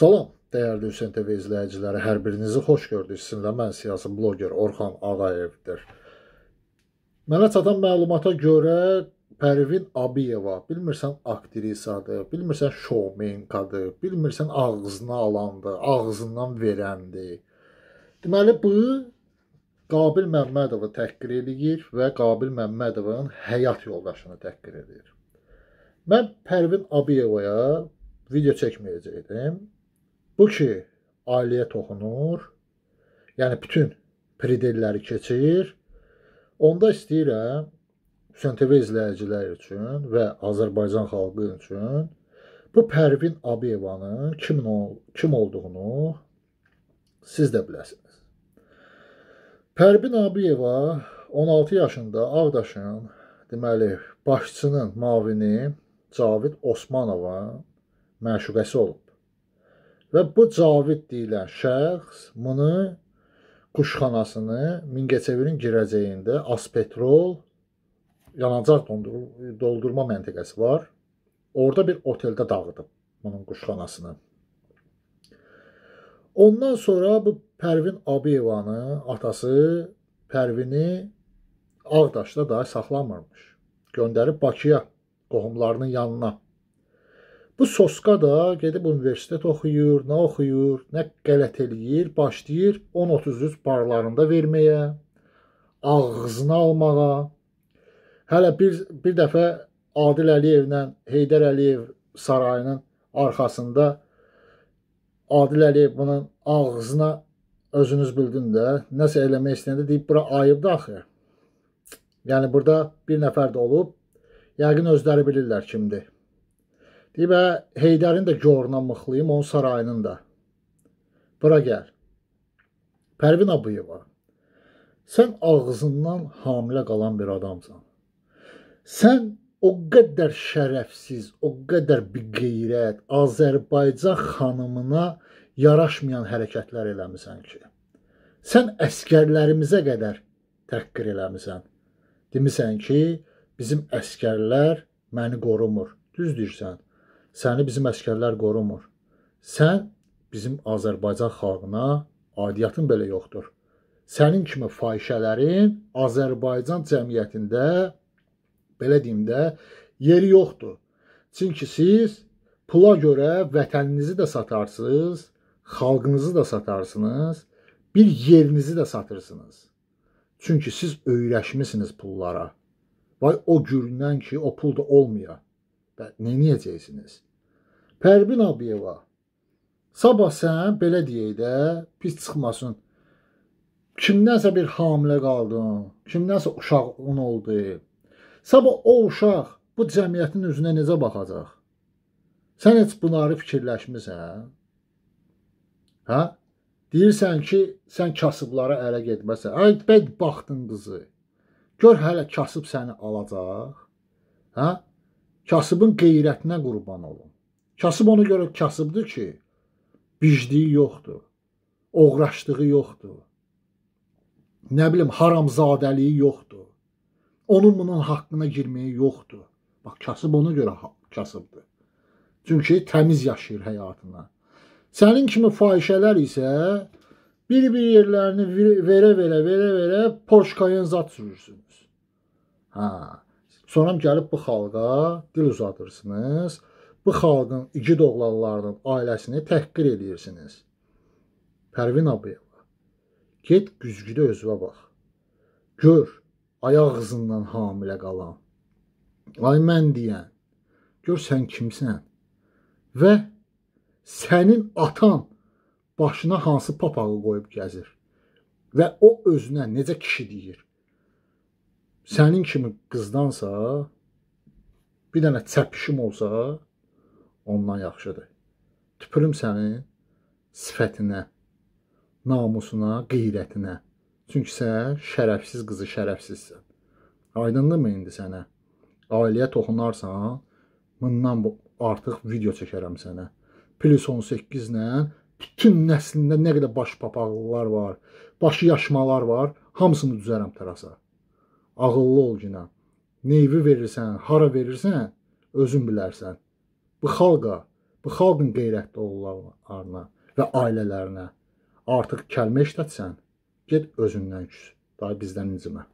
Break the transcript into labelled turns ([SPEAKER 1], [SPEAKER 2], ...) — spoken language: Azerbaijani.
[SPEAKER 1] Salam, dəyərli Hüseyn TV izləyiciləri, hər birinizi xoş gördük. Sizinlə mən siyasi bloger Orxan Ağayevdir. Mənə çatan məlumata görə Pərvin Abiyeva, bilmirsən aktrisadır, bilmirsən şovmenkadır, bilmirsən ağzına alandı, ağzından verəndi. Deməli, bu Qabil Məmmədovu təhqir edir və Qabil Məmmədovun həyat yoldaşını təhqir edir. Mən Pərvin Abiyevaya video çəkməyəcəkdim. Bu ki, aliyə toxunur, yəni bütün predelləri keçir. Onda istəyirəm Hüseyin TV izləyicilər üçün və Azərbaycan xalqı üçün bu Pərvin Abeyevanın kim, ol kim olduğunu siz də biləsiniz. Pərvin Abeyeva 16 yaşında Ağdaşın deməli başçının mavini Cavid Osmanova məşuqəsi olub. Və bu Cavid deyilən şəxs bunu quşxanasını Mingəçevirin girəcəyində Aspetrol yanacaq doldurma məntəqəsi var. Orda bir oteldə dağıdıb bunun quşxanasını. Ondan sonra bu Pərvin Abiyevanı atası Pərvini Ağdaşda da saxlamırmış. Göndərib Bakıya qohumlarının yanına. Bu soska da gedib universitet oxuyur, nə oxuyur, nə qələt eləyir, başlayır 10-33 barlarında verməyə, ağzına almağa. Hələ bir bir dəfə Adil Əliyevlə Heydər Əliyev sarayının arxasında Adil Əliyev bunun ağzına özünüz bildin də, nəsə eləmək istəyəndə deyib bura ayıbdır axı. Yəni burada bir nəfər də olub, yəqin özləri bilirlər kimdir. Deyib, hə, Heydərin də goruna mıxlayım, onun sarayının da. Bura gəl. Pərvin Abuyeva, sən ağzından hamilə qalan bir adamsan. Sən o qədər şərəfsiz, o qədər bir qeyrət, Azərbaycan xanımına yaraşmayan hərəkətlər eləmisən ki. Sən əskərlərimizə qədər təhqir eləmisən. Demisən ki, bizim əskərlər məni qorumur. Düz deyirsən. Səni bizim əskərlər qorumur. Sən bizim Azərbaycan xalqına aidiyyətin belə yoxdur. Sənin kimi fahişələrin Azərbaycan cəmiyyətində belə deyim də yeri yoxdur. Çünki siz pula görə vətəninizi də satarsınız, xalqınızı da satarsınız, bir yerinizi də satırsınız. Çünki siz öyrəşmisiniz pullara. Vay o gündən ki, o pul da olmaya nə edəcəksiniz? Pərvin Abiyeva sabah sən belə deyək də pis çıxmasın. Kimdənsə bir hamilə qaldın, kimdənsə uşağın oldu. Sabah o uşaq bu cəmiyyətin üzünə necə baxacaq? Sən heç bunları fikirləşmisən? Hə? Deyirsən ki, sən kasıblara ələ getməsən. Ay, bəd baxdın qızı. Gör hələ kasıb səni alacaq. Hə? kasıbın qeyrətinə qurban olun. Kasıb ona görə kasıbdır ki, bicdiyi yoxdur, oğraşdığı yoxdur, nə bilim, haramzadəliyi yoxdur, onun bunun haqqına girməyi yoxdur. Bax, kasıb ona görə kasıbdır. Çünki təmiz yaşayır həyatına. Sənin kimi fahişələr isə bir-bir yerlərini verə-verə, verə-verə Porsche Cayenne zat sürürsünüz. Hə, Sonra gəlib bu xalqa dil uzadırsınız. Bu xalqın igid oğlanlarının ailəsini təhqir edirsiniz. Pərvin Abiyeva, get güzgüdə özünə bax. Gör, ayaq qızından hamilə qalan. Ay mən deyən, gör sən kimsən? Və sənin atan başına hansı papağı qoyub gəzir? Və o özünə necə kişi deyir? sənin kimi qızdansa bir dənə çəpişim olsa ondan yaxşıdır. Tüpürüm sənin sifətinə, namusuna, qeyrətinə. Çünki sən şərəfsiz qızı şərəfsizsən. Aydındırmı indi sənə? Ailəyə toxunarsan, bundan bu artıq video çəkərəm sənə. Plus 18-lə bütün nəslində nə qədər baş papaqlılar var, başı yaşmalar var, hamısını düzərəm terasa ağıllı ol günə. Neyvi verirsən, hara verirsən, özün bilərsən. Bu xalqa, bu xalqın qeyrətli oğullarına və ailələrinə artıq kəlmə işlətsən, get özündən küs. Daha bizdən incimə.